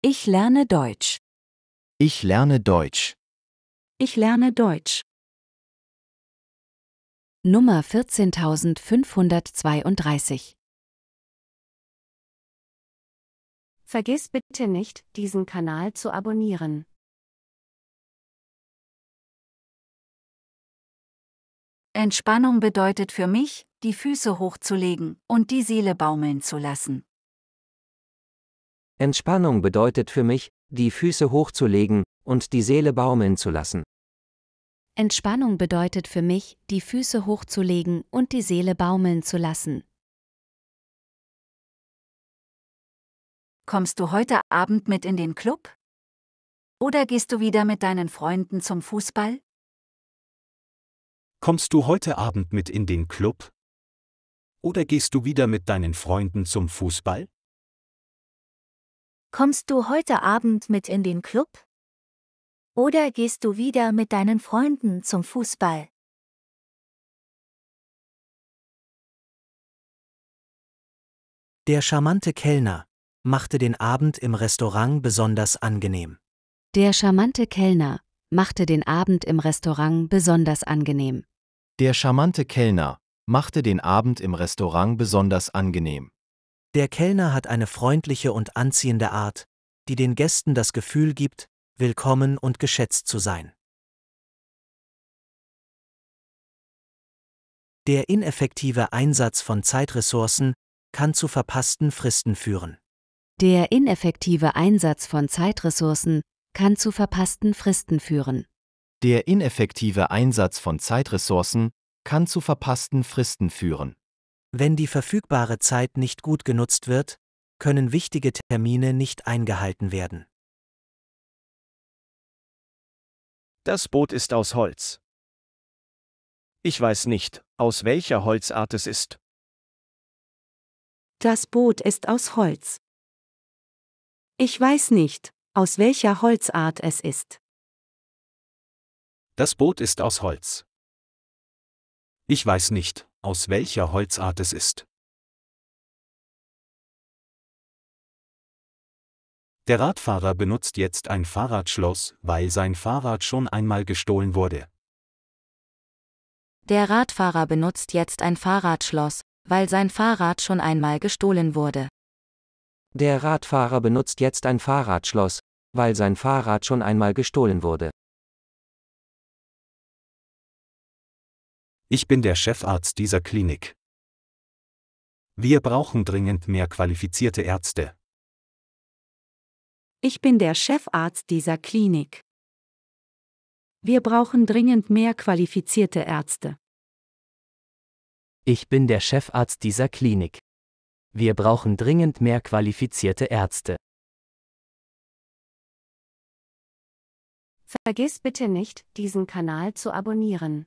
Ich lerne Deutsch. Ich lerne Deutsch. Ich lerne Deutsch. Nummer 14532. Vergiss bitte nicht, diesen Kanal zu abonnieren. Entspannung bedeutet für mich, die Füße hochzulegen und die Seele baumeln zu lassen. Entspannung bedeutet für mich, die Füße hochzulegen und die Seele baumeln zu lassen. Entspannung bedeutet für mich, die Füße hochzulegen und die Seele baumeln zu lassen. Kommst du heute Abend mit in den Club? Oder gehst du wieder mit deinen Freunden zum Fußball? Kommst du heute Abend mit in den Club? Oder gehst du wieder mit deinen Freunden zum Fußball? Kommst du heute Abend mit in den Club? Oder gehst du wieder mit deinen Freunden zum Fußball? Der charmante Kellner machte den Abend im Restaurant besonders angenehm. Der charmante Kellner machte den Abend im Restaurant besonders angenehm. Der charmante Kellner machte den Abend im Restaurant besonders angenehm. Der Kellner hat eine freundliche und anziehende Art, die den Gästen das Gefühl gibt, willkommen und geschätzt zu sein. Der ineffektive Einsatz von Zeitressourcen kann zu verpassten Fristen führen. Der ineffektive Einsatz von Zeitressourcen kann zu verpassten Fristen führen. Der ineffektive Einsatz von Zeitressourcen kann zu verpassten Fristen führen. Wenn die verfügbare Zeit nicht gut genutzt wird, können wichtige Termine nicht eingehalten werden. Das Boot ist aus Holz. Ich weiß nicht, aus welcher Holzart es ist. Das Boot ist aus Holz. Ich weiß nicht, aus welcher Holzart es ist. Das Boot ist aus Holz. Ich weiß nicht, aus welcher Holzart es ist. Der Radfahrer benutzt jetzt ein Fahrradschloss, weil sein Fahrrad schon einmal gestohlen wurde. Der Radfahrer benutzt jetzt ein Fahrradschloss, weil sein Fahrrad schon einmal gestohlen wurde. Der Radfahrer benutzt jetzt ein Fahrradschloss, weil sein Fahrrad schon einmal gestohlen wurde. Ich bin der Chefarzt dieser Klinik. Wir brauchen dringend mehr qualifizierte Ärzte. Ich bin der Chefarzt dieser Klinik. Wir brauchen dringend mehr qualifizierte Ärzte. Ich bin der Chefarzt dieser Klinik. Wir brauchen dringend mehr qualifizierte Ärzte. Vergiss bitte nicht, diesen Kanal zu abonnieren.